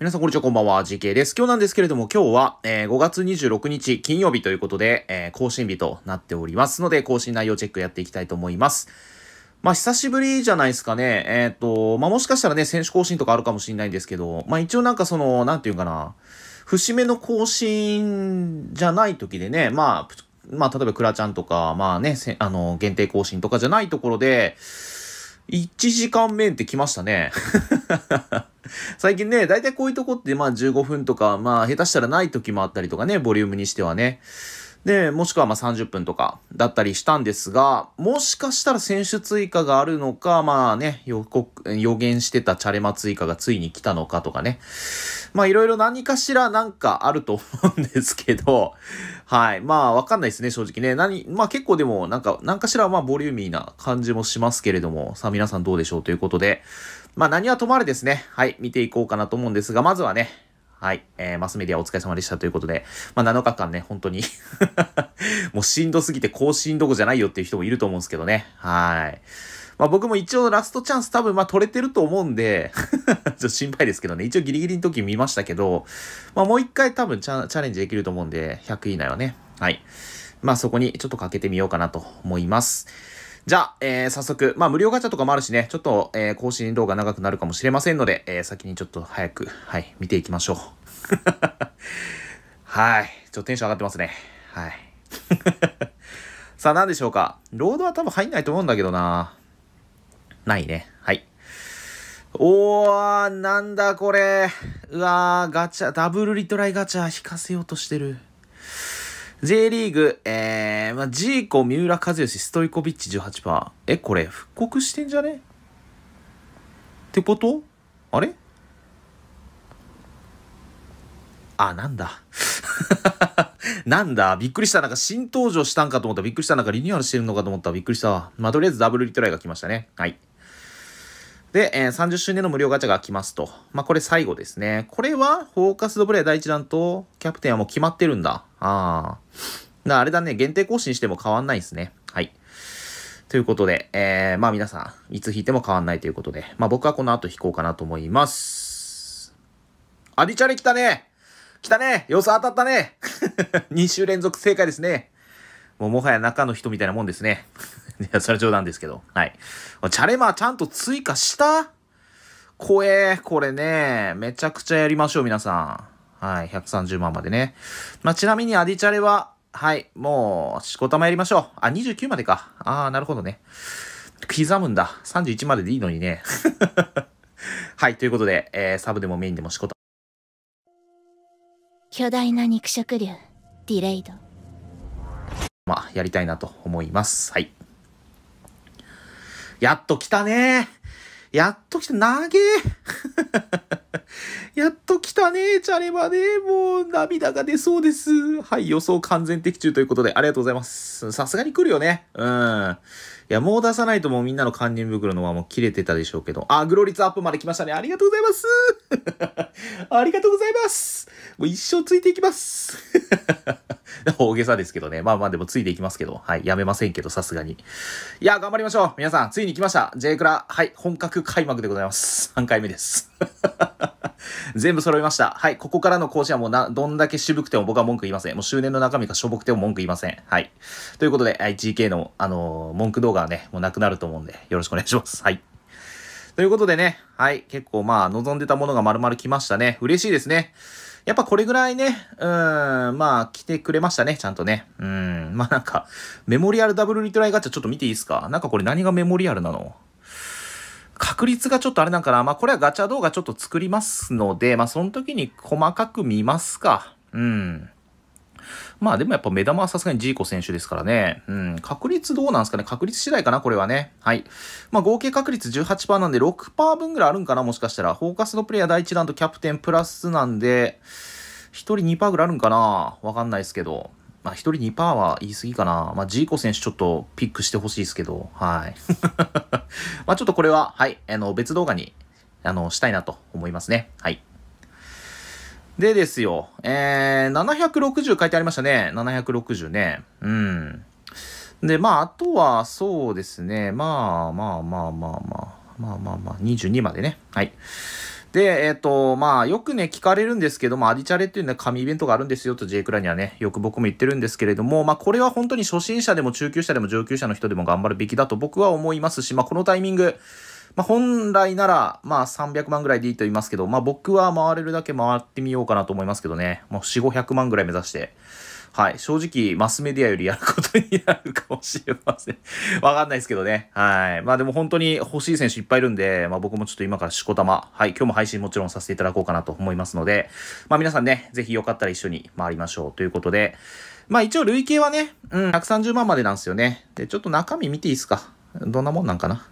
皆さん、こんにちは、こんばんは、GK です。今日なんですけれども、今日は、えー、5月26日金曜日ということで、えー、更新日となっておりますので、更新内容チェックやっていきたいと思います。まあ、久しぶりじゃないですかね。えっ、ー、と、まあ、もしかしたらね、選手更新とかあるかもしれないんですけど、まあ、一応なんかその、なんていうかな、節目の更新じゃない時でね、まあ、まあ、例えばクラちゃんとか、まあね、あの、限定更新とかじゃないところで、1時間目って来ましたね。最近ね、だいたいこういうとこってまあ15分とか、まあ下手したらない時もあったりとかね、ボリュームにしてはね。で、もしくはまあ30分とかだったりしたんですが、もしかしたら選手追加があるのか、まあね、予告、予言してたチャレマ追加がついに来たのかとかね。まあいろいろ何かしらなんかあると思うんですけど、はい。まあわかんないですね、正直ね。何、まあ結構でもなんか、何かしらまあボリューミーな感じもしますけれども、さあ皆さんどうでしょうということで、まあ何はともあれですね、はい、見ていこうかなと思うんですが、まずはね、はい、えー、マスメディアお疲れ様でしたということで、まあ7日間ね、本当に もうしんどすぎて更新どこじゃないよっていう人もいると思うんですけどね、はい。まあ僕も一応ラストチャンス多分まあ取れてると思うんで ちょっと心配ですけどね、一応ギリギリの時見ましたけど、まあもう一回多分チャレンジできると思うんで、100位以内はね、はい。まあそこにちょっとかけてみようかなと思います。じゃあ、えー、早速、まあ、無料ガチャとかもあるしね、ちょっと、えー、更新動画長くなるかもしれませんので、えー、先にちょっと早く、はい、見ていきましょう。はい。ちょっとテンション上がってますね。はい。さあ、何でしょうか。ロードは多分入んないと思うんだけどな。ないね。はい。おー、なんだこれ。うわー、ガチャ、ダブルリトライガチャ引かせようとしてる。J リーグ、えー、まあ、ジーコ、三浦和義、ストイコビッチ18%。え、これ、復刻してんじゃねってことあれあ、なんだ。なんだ、びっくりした。なんか新登場したんかと思った。びっくりした。なんかリニューアルしてるのかと思った。びっくりした。まあ、とりあえずダブルリトライが来ましたね。はい。で、えー、30周年の無料ガチャが来ますと。まあ、これ最後ですね。これは、フォーカスドブレイ第1弾と、キャプテンはもう決まってるんだ。ああ。だあれだね、限定更新しても変わんないですね。はい。ということで、えー、まあ皆さん、いつ弾いても変わんないということで、まあ僕はこの後弾こうかなと思います。アディチャレ来たね来たね様子当たったね !2 週連続正解ですね。もうもはや中の人みたいなもんですね。いや、それは冗談ですけど。はい。チャレマーちゃんと追加した怖え、これね。めちゃくちゃやりましょう、皆さん。はい。130万までね。まあ、ちなみにアディチャレは、はい。もう、しこたまやりましょう。あ、29までか。あー、なるほどね。刻むんだ。31まででいいのにね。はい。ということで、えー、サブでもメインでも仕事巨大な肉食竜、ディレイド。まあ、やりたいなと思います。はい。やっと来たねやっと来た。長え やっと来たねチャレバねもう涙が出そうです。はい、予想完全的中ということで、ありがとうございます。さすがに来るよね。うん。いや、もう出さないともうみんなの堪忍袋のもう切れてたでしょうけど。あ、グロ率アップまで来ましたね。ありがとうございます ありがとうございますもう一生ついていきます 大げさですけどね。まあまあでもついていきますけど。はい。やめませんけど、さすがに。いや、頑張りましょう。皆さん、ついに来ました。J クラ。はい。本格開幕でございます。3回目です。全部揃いました。はい。ここからの講師はもうな、どんだけ渋くても僕は文句言いません。もう周年の中身がしょぼくても文句言いません。はい。ということで、GK の、あのー、文句動画がね、もうなくなると思うんで、よろしくお願いします。はい。ということでね、はい、結構まあ、望んでたものが丸々来ましたね。嬉しいですね。やっぱこれぐらいね、うん、まあ、来てくれましたね、ちゃんとね。うん、まあなんか、メモリアルダブルリトライガチャちょっと見ていいですかなんかこれ何がメモリアルなの確率がちょっとあれなんかなまあこれはガチャ動画ちょっと作りますので、まあその時に細かく見ますか。うん。まあでもやっぱ目玉はさすがにジーコ選手ですからね。うん、確率どうなんですかね。確率次第かな、これはね。はい。まあ合計確率18%なんで6%分ぐらいあるんかな、もしかしたら。フォーカスのプレイヤー第1弾とキャプテンプラスなんで、1人2%ぐらいあるんかな。わかんないですけど。まあ、1人2%は言い過ぎかな。まあ、ジーコ選手ちょっとピックしてほしいですけど、はい。まあ、ちょっとこれは、はい、あの、別動画に、あの、したいなと思いますね。はい。でですよ、えー、760書いてありましたね。760ね。うん。で、まあ、あとは、そうですね。まあ、まあ、まあ、まあ、まあ、まあ、まあ、まあ、22までね。はい。で、えっ、ー、と、まあ、よくね、聞かれるんですけども、アディチャレっていうのは神イベントがあるんですよと J クラにはね、よく僕も言ってるんですけれども、まあ、これは本当に初心者でも中級者でも上級者の人でも頑張るべきだと僕は思いますし、まあ、このタイミング、まあ、本来なら、まあ、300万ぐらいでいいと言いますけど、まあ、僕は回れるだけ回ってみようかなと思いますけどね。もう4、500万ぐらい目指して。はい。正直、マスメディアよりやることになるかもしれません。わかんないですけどね。はい。まあでも本当に欲しい選手いっぱいいるんで、まあ僕もちょっと今からしこたま、はい。今日も配信もちろんさせていただこうかなと思いますので、まあ皆さんね、ぜひよかったら一緒に回りましょうということで、まあ一応累計はね、うん、130万までなんですよね。で、ちょっと中身見ていいですか。どんなもんなんかな。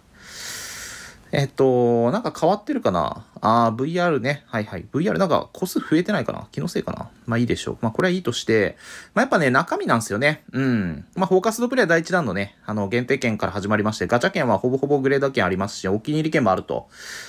えっと、なんか変わってるかなあー、VR ね。はいはい。VR なんか個数増えてないかな気のせいかなまあいいでしょう。まあこれはいいとして、まあやっぱね、中身なんですよね。うん。まあフォーカスドプレイは第1弾のね、あの、限定券から始まりまして、ガチャ券はほぼほぼグレード券ありますし、お気に入り券もあると。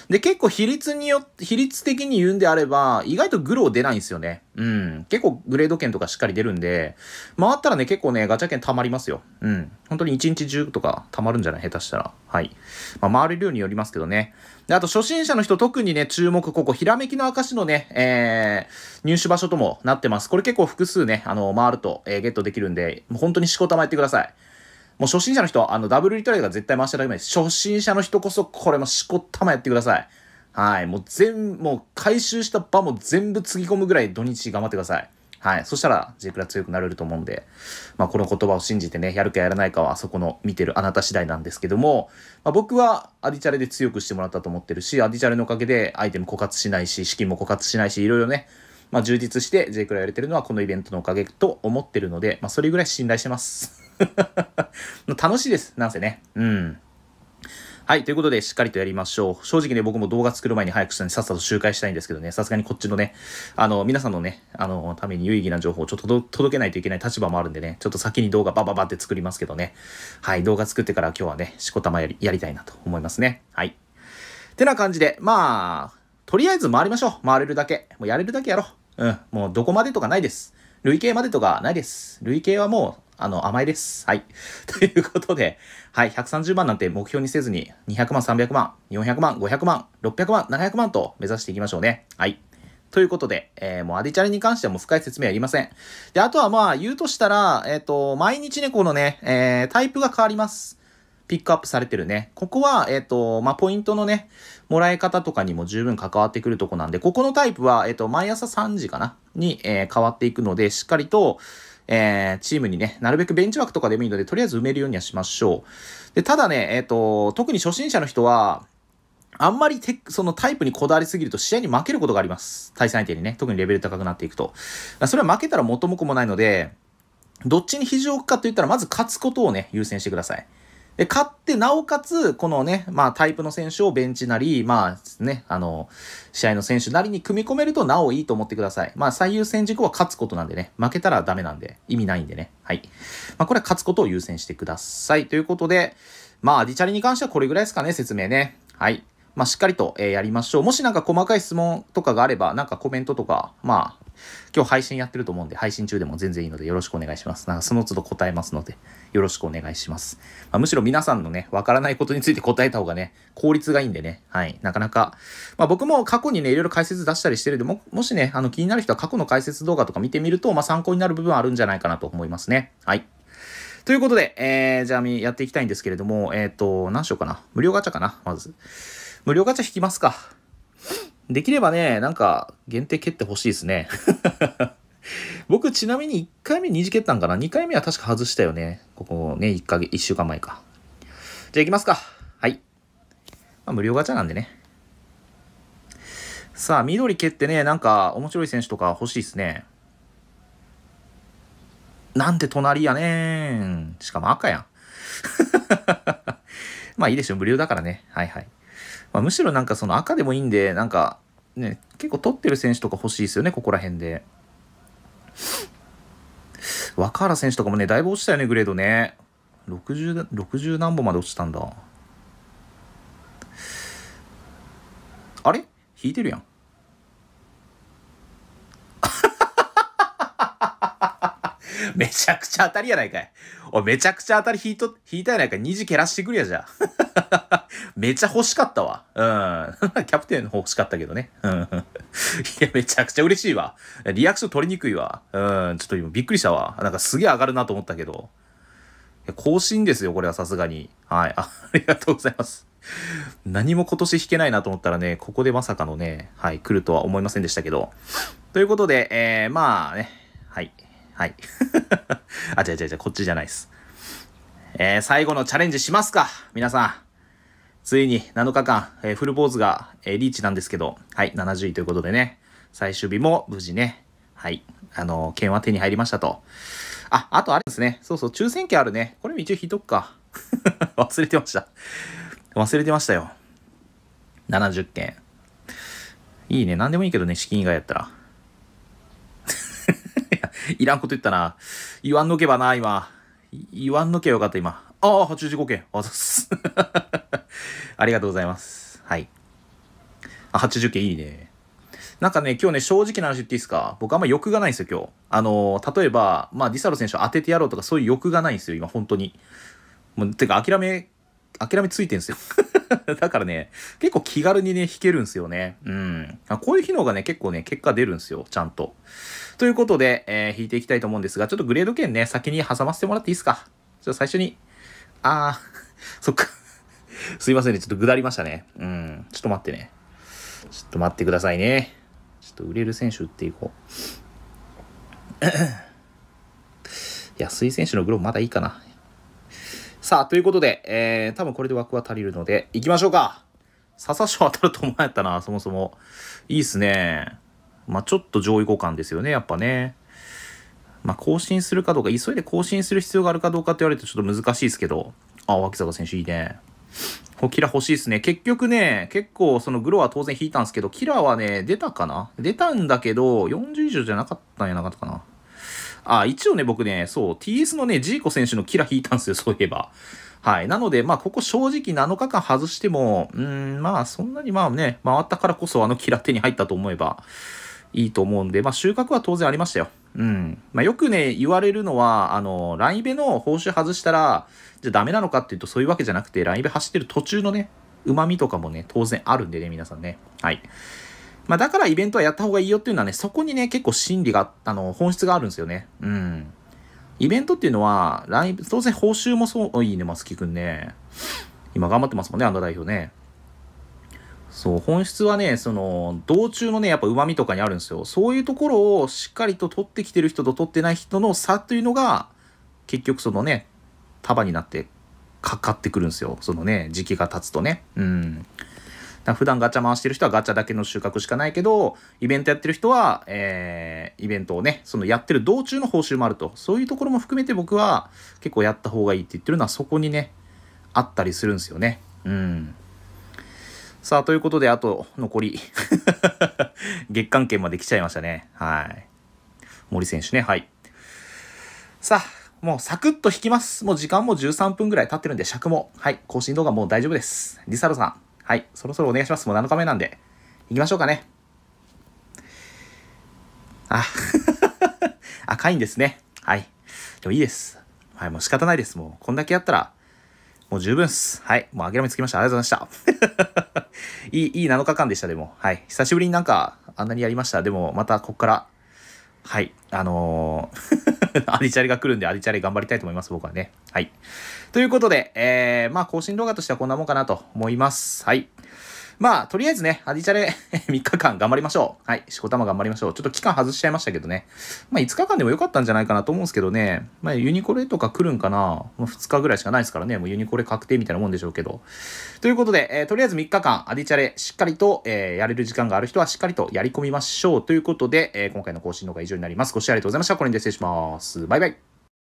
で、結構比率によって、比率的に言うんであれば、意外とグロー出ないんですよね。うん。結構グレード券とかしっかり出るんで、回ったらね、結構ね、ガチャ券溜まりますよ。うん。本当に1日10とか溜まるんじゃない下手したら。はい。まあ回れる量によりますけどね。で、あと初心者の人特にね、注目、ここ、ひらめきの証のね、えー、入手場所ともなってます。これ結構複数ね、あの、回ると、えー、ゲットできるんで、もう本当にしこたまやってください。もう初心者の人、あの、ダブルリトライが絶対回してゃダです。初心者の人こそ、これもしこたまやってください。はい。もう全、もう回収した場も全部つぎ込むぐらい土日頑張ってください。はい。そしたら、J クラ強くなれると思うんで、まあ、この言葉を信じてね、やるかやらないかは、あそこの見てるあなた次第なんですけども、まあ、僕は、アディチャレで強くしてもらったと思ってるし、アディチャレのおかげで、アイテム枯渇しないし、資金も枯渇しないし、いろいろね、まあ、充実して J クラやれてるのはこのイベントのおかげと思ってるので、まあ、それぐらい信頼してます。楽しいです。なんせね。うん。はい。ということで、しっかりとやりましょう。正直ね、僕も動画作る前に早くしたんで、さっさと周回したいんですけどね、さすがにこっちのね、あの、皆さんのね、あの、ために有意義な情報をちょっと届けないといけない立場もあるんでね、ちょっと先に動画バババって作りますけどね。はい。動画作ってから今日はね、しこたまやり、やりたいなと思いますね。はい。ってな感じで、まあ、とりあえず回りましょう。回れるだけ。もうやれるだけやろう。うん。もうどこまでとかないです。累計までとかないです。累計はもうあの、甘いです。はい。ということで、はい、130万なんて目標にせずに、200万、300万、400万、500万、600万、700万と目指していきましょうね。はい。ということで、えー、もうアディチャレに関してはもう深い説明はいりません。で、あとはまあ、言うとしたら、えっ、ー、と、毎日ね、このね、えー、タイプが変わります。ピックアップされてるね。ここは、えっ、ー、と、まあ、ポイントのね、もらい方とかにも十分関わってくるとこなんで、ここのタイプは、えっ、ー、と、毎朝3時かなに、えー、変わっていくので、しっかりと、えー、チームにね、なるべくベンチ枠とかでもいいので、とりあえず埋めるようにはしましょう。で、ただね、えっ、ー、と、特に初心者の人は、あんまりテそのタイプにこだわりすぎると試合に負けることがあります。対戦相手にね、特にレベル高くなっていくと。それは負けたら元も子もないので、どっちに肘を置くかと言ったら、まず勝つことをね、優先してください。で、勝って、なおかつ、このね、まあタイプの選手をベンチなり、まあね、あの、試合の選手なりに組み込めるとなおいいと思ってください。まあ最優先事項は勝つことなんでね、負けたらダメなんで、意味ないんでね。はい。まあこれは勝つことを優先してください。ということで、まあ、アディチャリに関してはこれぐらいですかね、説明ね。はい。まあ、しっかりと、えやりましょう。もしなんか細かい質問とかがあれば、なんかコメントとか、まあ、今日配信やってると思うんで、配信中でも全然いいのでよろしくお願いします。なんかその都度答えますので、よろしくお願いします。まあ、むしろ皆さんのね、わからないことについて答えた方がね、効率がいいんでね、はい、なかなか、まあ、僕も過去にね、いろいろ解説出したりしてるんで、も、もしね、あの気になる人は過去の解説動画とか見てみると、まあ、参考になる部分あるんじゃないかなと思いますね。はい。ということで、えー、じゃあやっていきたいんですけれども、えっ、ー、と、何しようかな。無料ガチャかな、まず。無料ガチャ引きますか。できればね、なんか、限定蹴ってほしいですね。僕、ちなみに1回目2次蹴ったんかな ?2 回目は確か外したよね。ここね、1ヶ月、1週間前か。じゃあ行きますか。はい。まあ、無料ガチャなんでね。さあ、緑蹴ってね、なんか、面白い選手とか欲しいですね。なんて隣やねん。しかも赤やん。まあいいでしょ、無料だからね。はいはい。まあ、むしろなんかその赤でもいいんで、なんかね、結構取ってる選手とか欲しいですよね、ここら辺で。若原選手とかもね、だいぶ落ちたよね、グレードね。60, 60何本まで落ちたんだ。あれ引いてるやん。めちゃくちゃ当たりやないかい。おめちゃくちゃ当たり引いと、引いたやないか2時蹴らしてくるやじゃあ。めちゃ欲しかったわ。うん。キャプテンの方欲しかったけどね。うん。いや、めちゃくちゃ嬉しいわ。リアクション取りにくいわ。うん。ちょっと今びっくりしたわ。なんかすげえ上がるなと思ったけど。更新ですよ、これはさすがに。はい。ありがとうございます。何も今年弾けないなと思ったらね、ここでまさかのね、はい、来るとは思いませんでしたけど。ということで、えー、まあね、はい、はい。あ、違う違う違う、こっちじゃないです。えー、最後のチャレンジしますか、皆さん。ついに7日間、えー、フルポーズが、えー、リーチなんですけど、はい、70位ということでね、最終日も無事ね、はい、あのー、券は手に入りましたと。あ、あとあれですね、そうそう、抽選券あるね。これも一応引いとくか。忘れてました。忘れてましたよ。70件。いいね、なんでもいいけどね、資金以外やったら。いらんこと言ったな。言わんのけばな、今。言わんのけばよかった、今。ああ、85件。あざす。ありがとうございます。はい。あ、80件いいね。なんかね、今日ね、正直な話言っていいですか僕あんま欲がないんですよ、今日。あのー、例えば、まあ、ディサロ選手を当ててやろうとか、そういう欲がないんですよ、今、本当に。もう、てか、諦め、諦めついてんすよ。だからね、結構気軽にね、弾けるんすよね。うん。こういう機能がね、結構ね、結果出るんすよ、ちゃんと。ということで、えー、弾いていきたいと思うんですが、ちょっとグレード券ね、先に挟ませてもらっていいですか。じゃあ最初にあー、そっか。すいませんね。ちょっとぐだりましたね。うん。ちょっと待ってね。ちょっと待ってくださいね。ちょっと売れる選手打っていこう。安井選手のグローブまだいいかな。さあ、ということで、えー、多分これで枠は足りるので、行きましょうか笹賞当たると思わやったな、そもそも。いいっすね。まあ、ちょっと上位互換ですよね、やっぱね。まあ、更新するかどうか、急いで更新する必要があるかどうかって言われるとちょっと難しいですけど、あ、脇坂選手いいね。こキラ欲しいですね。結局ね、結構そのグロは当然引いたんですけど、キラはね、出たかな出たんだけど、40以上じゃなかったんやなかったかな。あ、一応ね、僕ね、そう、TS のね、ジーコ選手のキラ引いたんですよ、そういえば。はい。なので、まあ、ここ正直7日間外しても、うん、まあ、そんなにまあね、回ったからこそあのキラ手に入ったと思えばいいと思うんで、まあ、収穫は当然ありましたよ。うん。まあ、よくね、言われるのは、あの、ライベの報酬外したら、じゃあダメなのかっていうと、そういうわけじゃなくて、ライベ走ってる途中のね、旨味とかもね、当然あるんでね、皆さんね。はい。まあ、だからイベントはやった方がいいよっていうのはね、そこにね、結構心理が、あの、本質があるんですよね。うん。イベントっていうのは、ライブ、当然報酬もそう、いいね、松木くんね。今頑張ってますもんね、アンダー代表ね。そう、本質はね、その、道中のね、やっぱ旨味とかにあるんですよ。そういうところをしっかりと取ってきてる人と取ってない人の差というのが、結局そのね、束になってかかってくるんですよ。そのね、時期が経つとね。うん。だ普段ガチャ回してる人はガチャだけの収穫しかないけど、イベントやってる人は、えー、イベントをね、そのやってる道中の報酬もあると。そういうところも含めて僕は結構やった方がいいって言ってるのはそこにね、あったりするんですよね。うん。さあ、ということで、あと残り 月間券まで来ちゃいましたね。はい。森選手ね、はい。さあ、もうサクッと引きます。もう時間も13分ぐらい経ってるんで、尺も。はい、更新動画もう大丈夫です。リサロさん、はい、そろそろお願いします。もう7日目なんで。いきましょうかね。あ、赤いんですね。はい。でもいいです。はい、もう仕方ないです。もう、こんだけやったら、もう十分っす。はい。もう諦めつきました。ありがとうございました。いい、いい7日間でした、でも。はい。久しぶりになんか、あんなにやりました。でも、またこっから、はい。あのー、アディチャレが来るんで、アディチャレ頑張りたいと思います、僕はね。はい。ということで、えー、まあ、更新動画としてはこんなもんかなと思います。はい。まあ、とりあえずね、アディチャレ3 日間頑張りましょう。はい、しこたま頑張りましょう。ちょっと期間外しちゃいましたけどね。まあ、5日間でもよかったんじゃないかなと思うんですけどね。まあ、ユニコレとか来るんかな。もう2日ぐらいしかないですからね。もうユニコレ確定みたいなもんでしょうけど。ということで、えー、とりあえず3日間、アディチャレしっかりと、えー、やれる時間がある人はしっかりとやり込みましょう。ということで、えー、今回の更新の動画以上になります。ご視聴ありがとうございました。これに失礼します。バイバイ。